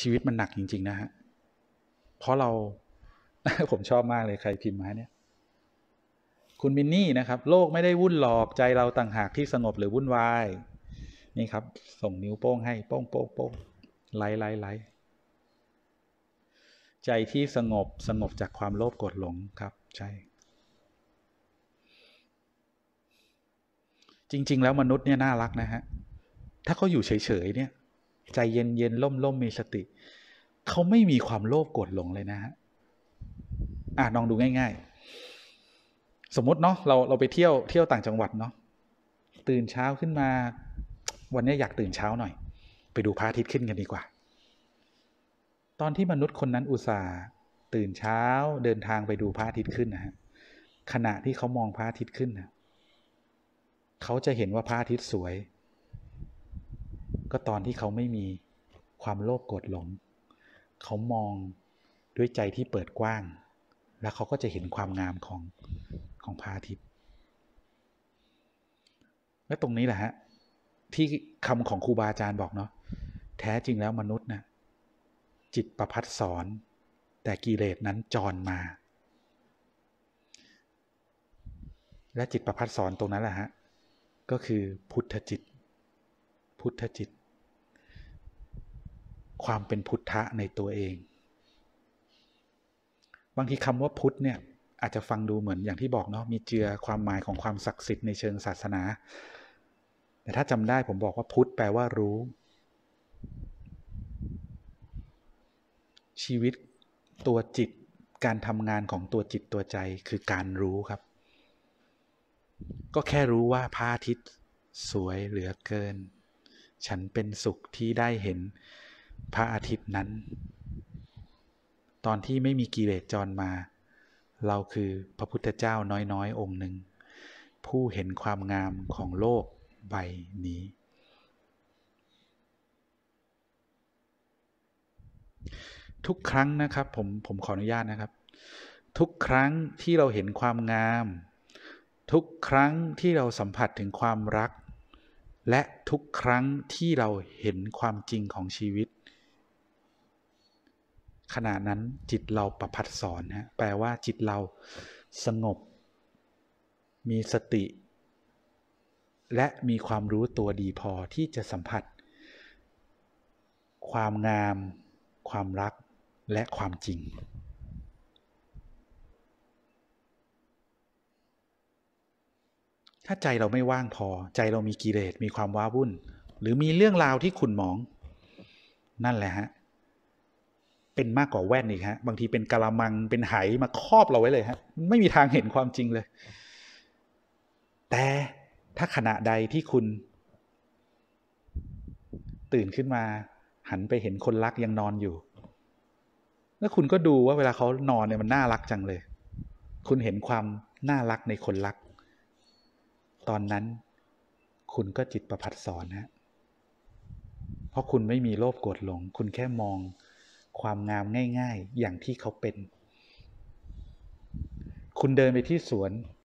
ชีวิตมันหนักจริงๆ นะฮะ เพราะเรา ผมชอบมากเลยใครพิมพ์มาเนี่ย คุณมินนี่นะครับ โลกไม่ได้วุ่นหลอก ใจเราต่างหากที่สงบหรือวุ่นวาย นี่ครับ ส่งนิ้วโป้งให้โป้งโป้งโป้งไล่ไล่ไล่ใจที่สงบสงบจากความโลภกดหลงครับ ใช่ จริงๆ แล้วมนุษย์เนี่ยน่ารักนะฮะถ้าเขาอยู่เฉยๆเนี่ยใจ เย็นเย็นล่มล่มมีสติ เขาไม่มีความโลภโกรธหลงเลยนะฮะอ่ะลองดูง่าย ๆ สมมติเนาะเราเราไปเที่ยวเที่ยวต่างจังหวัดเนาะตื่นเช้าขึ้นมา วันนี้อยากตื่นเช้าหน่อย ไปดูพระอาทิตย์ขึ้นกันดีกว่า ตอนที่มนุษย์คนนั้นอุตส่าห์ตื่นเช้าเดินทางไปดูพระอาทิตย์ขึ้นนะฮะขณะที่เขามองพระอาทิตย์ขึ้นนะเขาจะเห็นว่าพระอาทิตย์สวยก็ตอนที่เขาไม่มีความโลภโกรธหลง เขามองด้วยใจที่เปิดกว้าง แล้วเขาก็จะเห็นความงามของของพระอาทิตย์ และตรงนี้แหละฮะ ที่คำของครูบาอาจารย์บอกเนาะ แท้จริงแล้วมนุษย์นะ่ะจิตประพัดสอน แต่กิเลสนั้นจรมา และจิตประพัดสอนตรงนั้นแหละฮะ ก็คือพุทธจิต พุทธจิตความเป็นพุทธะในตัวเอง บางทีคำว่าพุทธเนี่ย อาจจะฟังดูเหมือนอย่างที่บอกเนาะมีเจือความหมายของความศักดิ์สิทธิ์ในเชิงศาสนา แต่ถ้าจำได้ผมบอกว่าพุทธแปลว่ารู้ ชีวิตตัวจิตการทำงานของตัวจิตตัวใจคือการรู้ครับ ก็แค่รู้ว่าพระอาทิตย์ สวยเหลือเกิน ฉันเป็นสุขที่ได้เห็นพระอาทิตย์นั้น ตอนที่ไม่มีกิเลสจรมา เราคือพระพุทธเจ้าน้อยๆองค์หนึ่งผู้เห็นความงามของโลกใบนี้ ทุกครั้งนะครับผมผมขออนุญาตนะครับ ทุกครั้งที่เราเห็นความงาม ทุกครั้งที่เราสัมผัสถึงความรักและทุกครั้งที่เราเห็นความจริงของชีวิต ขณะนั้นจิตเราประพัดสอนฮะแปลว่าจิตเราสงบ มีสติ และมีความรู้ตัวดีพอที่จะสัมผัส ความงาม ความรัก และความจริงถ้าใจเราไม่ว่างพอ ใจเรามีกิเลส มีความว้าวุ่น หรือมีเรื่องราวที่ขุนหมอง นั่นแหละฮะเป็นมากกว่าแว่นอีกฮะบางทีเป็นกะละมังเป็นไหมาครอบเราไว้เลยฮะไม่มีทางเห็นความจริงเลย แต่ถ้าขณะใดที่คุณ ตื่นขึ้นมา หันไปเห็นคนรักยังนอนอยู่ แล้วคุณก็ดูว่าเวลาเขานอนเนี่ยมันน่ารักจังเลย คุณเห็นความน่ารักในคนรักตอนนั้นคุณก็จิตประพัดสอนนะ เพราะคุณไม่มีโลภโกรธหลง คุณแค่มองความงามง่ายๆอย่างที่เขาเป็น คุณเดินไปที่สวน